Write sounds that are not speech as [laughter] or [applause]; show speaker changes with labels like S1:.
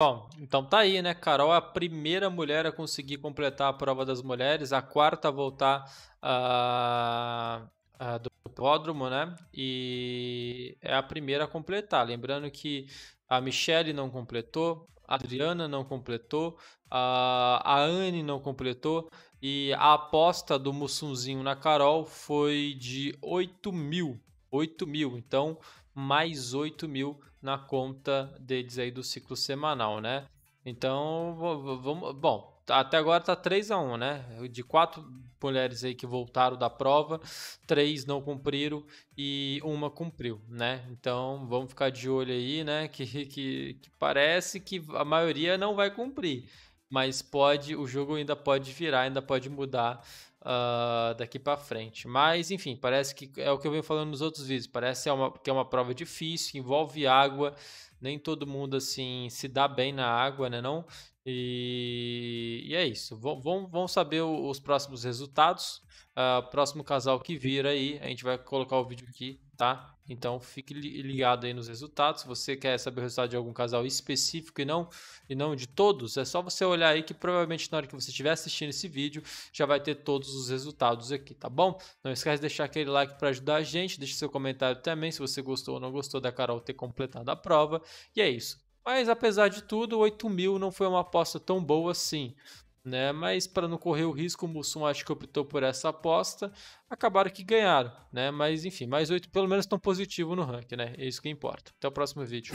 S1: Bom, então tá aí, né? Carol a primeira mulher a conseguir completar a prova das mulheres, a quarta a voltar uh, uh, do hipódromo, né? E é a primeira a completar. Lembrando que a Michelle não completou, a Adriana não completou, a, a Anne não completou e a aposta do Mussunzinho na Carol foi de 8 mil. 8 mil. Então, mais 8 mil na conta deles aí do ciclo semanal, né? Então, vamos. Bom, até agora tá 3 a 1 né? De quatro mulheres aí que voltaram da prova, três não cumpriram e uma cumpriu, né? Então vamos ficar de olho aí, né? [laughs] Que, que, que parece que a maioria não vai cumprir, mas pode, o jogo ainda pode virar, ainda pode mudar uh, daqui para frente. Mas, enfim, parece que é o que eu venho falando nos outros vídeos. Parece que é uma, que é uma prova difícil, envolve água. Nem todo mundo assim se dá bem na água, né? Não? E, e é isso. Vão, saber os próximos resultados. Uh, próximo casal que vir aí, a gente vai colocar o vídeo aqui, tá? Então fique ligado aí nos resultados. Se você quer saber o resultado de algum casal específico e não e não de todos, é só você olhar aí que provavelmente na hora que você estiver assistindo esse vídeo já vai ter todos todos os resultados aqui, tá bom? Não esquece de deixar aquele like para ajudar a gente, deixe seu comentário também se você gostou ou não gostou da Carol ter completado a prova, e é isso. Mas apesar de tudo, 8 mil não foi uma aposta tão boa assim. Né? Mas para não correr o risco, o Mussum acho que optou por essa aposta. Acabaram que ganharam, né? Mas enfim, mais 8 pelo menos estão positivo no ranking, né? É isso que importa. Até o próximo vídeo.